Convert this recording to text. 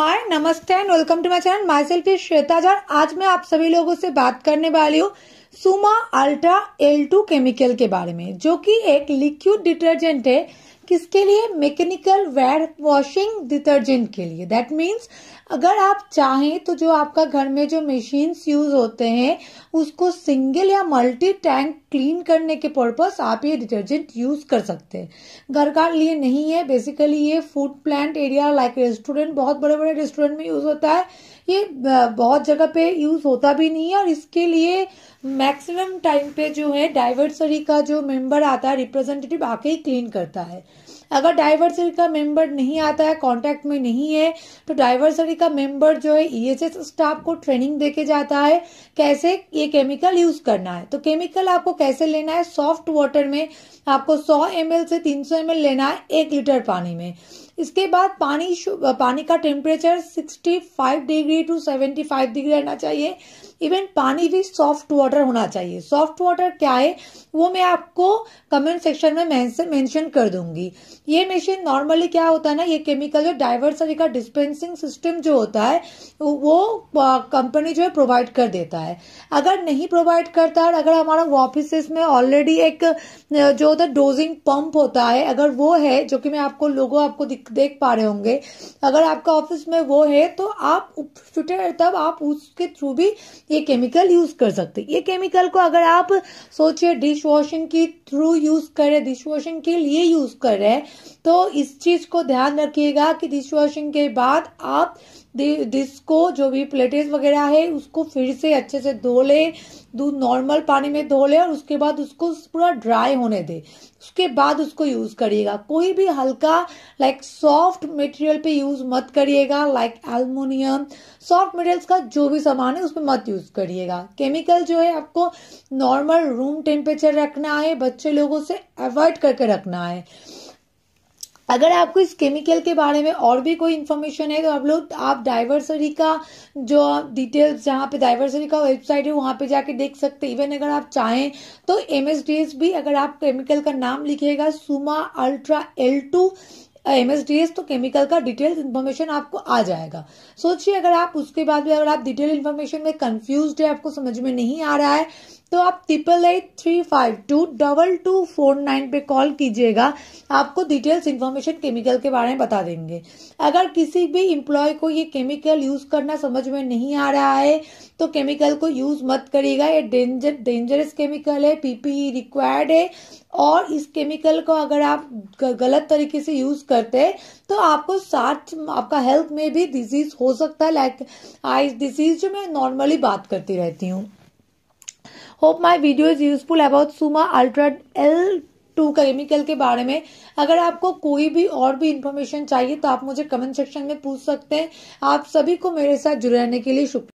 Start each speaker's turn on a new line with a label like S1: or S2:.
S1: हाय नमस्ते and welcome to my channel my selfie Shweta श्वेताजार आज मैं आप सभी लोगों से बात करने वाली हूँ सुमा अल्ट्रा एल टू केमिकल के बारे में जो कि एक लिक्विड डिटर्जेंट है किसके लिए मैकेनिकल वेयर वॉशिंग डिटर्जेंट के लिए दैट मीन्स अगर आप चाहें तो जो आपका घर में जो मशीन्स यूज होते हैं उसको सिंगल या मल्टी टैंक क्लीन करने के पर्पस आप ये डिटर्जेंट यूज कर सकते हैं घर का लिए नहीं है बेसिकली ये food plant area like restaurant बहुत बड़े बड़े रेस्टोरेंट में यूज होता है ये बहुत जगह पे यूज होता भी नहीं है और इसके लिए मैक्सिमम टाइम पे जो है डाइवर्सरी का जो मेंबर आता है रिप्रेजेंटेटिव आके ही क्लीन करता है अगर डाइवर्सरी का मेंबर नहीं आता है कांटेक्ट में नहीं है तो डाइवर्सरी का मेंबर जो है ईएसएस e स्टाफ को ट्रेनिंग दे के जाता है कैसे ये केमिकल यूज करना है तो केमिकल आपको कैसे लेना है सॉफ्ट वाटर में आपको 100 एम से 300 एम लेना है एक लीटर पानी में इसके बाद पानी पानी का temperature sixty degree to seventy degree रहना चाहिए इवन पानी भी सॉफ्ट वाटर होना चाहिए सॉफ्ट वाटर क्या है वो मैं आपको कमेंट सेक्शन में मेंशन कर दूंगी ये मशीन नॉर्मली क्या होता है ना ये केमिकल जो डाइवर्सरी का डिस्पेंसिंग सिस्टम जो होता है वो कंपनी जो है प्रोवाइड कर देता है अगर नहीं प्रोवाइड करता है अगर हमारा ऑफिस में ऑलरेडी एक जो होता है डोजिंग पंप होता है अगर वो है जो कि मैं आपको लोगों आपको देख पा रहे होंगे अगर आपका ऑफिस में वो है तो आप फ्यूचर तब आप उसके थ्रू भी ये केमिकल यूज कर सकते ये केमिकल को अगर आप सोचिए डिश वॉशिंग के थ्रू यूज करें डिश वॉशिंग के लिए यूज कर रहे हैं तो इस चीज को ध्यान रखिएगा कि डिश वॉशिंग के बाद आप डिश को जो भी प्लेटेज वगैरह है उसको फिर से अच्छे से धो ले दूध नॉर्मल पानी में धो ले और उसके बाद उसको पूरा ड्राई होने दे उसके बाद उसको यूज़ करिएगा कोई भी हल्का लाइक सॉफ्ट मटेरियल पे यूज़ मत करिएगा लाइक एल्मोनियम सॉफ्ट मटेरियल्स का जो भी सामान है उस पर मत यूज़ यूज़ करिएगा केमिकल जो है आपको नॉर्मल रूम टेम्परेचर रखना है बच्चे लोगों से अवॉइड करके रखना है अगर आपको इस केमिकल के बारे में और भी कोई इन्फॉर्मेशन है तो आप लोग आप डाइवर्सरी का जो डिटेल्स जहाँ पे डाइवर्सरी का वेबसाइट है वहाँ पे जाके देख सकते हैं इवन अगर आप चाहें तो एम भी अगर आप केमिकल का नाम लिखिएगा Suma ultra L two M S D S तो केमिकल का डिटेल इन्फॉर्मेशन आपको आ जाएगा सोचिए अगर आप उसके बाद भी अगर आप डिटेल इन्फॉर्मेशन में कंफ्यूज्ड है आपको समझ में नहीं आ रहा है तो आप triple eight three five two double two four nine पे कॉल कीजिएगा आपको डिटेल्स इन्फॉर्मेशन केमिकल के बारे में बता देंगे अगर किसी भी एम्प्लॉय को ये केमिकल यूज़ करना समझ में नहीं आ रहा है तो केमिकल को यूज़ मत करिएगा ये डेंजर डेंजरस केमिकल है पीपीई रिक्वायर्ड e है और इस केमिकल को अगर आप गलत तरीके से यूज़ करते हैं तो आपको साथ आपका हेल्थ में भी डिजीज हो सकता है लाइक आई डिजीज जो मैं नॉर्मली बात करती रहती हूँ hope my video is useful about Suma ultra L two chemical के बारे में अगर आपको कोई भी और भी इंफॉर्मेशन चाहिए तो आप मुझे कमेंट सेक्शन में पूछ सकते हैं आप सभी को मेरे साथ जुड़े रहने के लिए शुक्रिया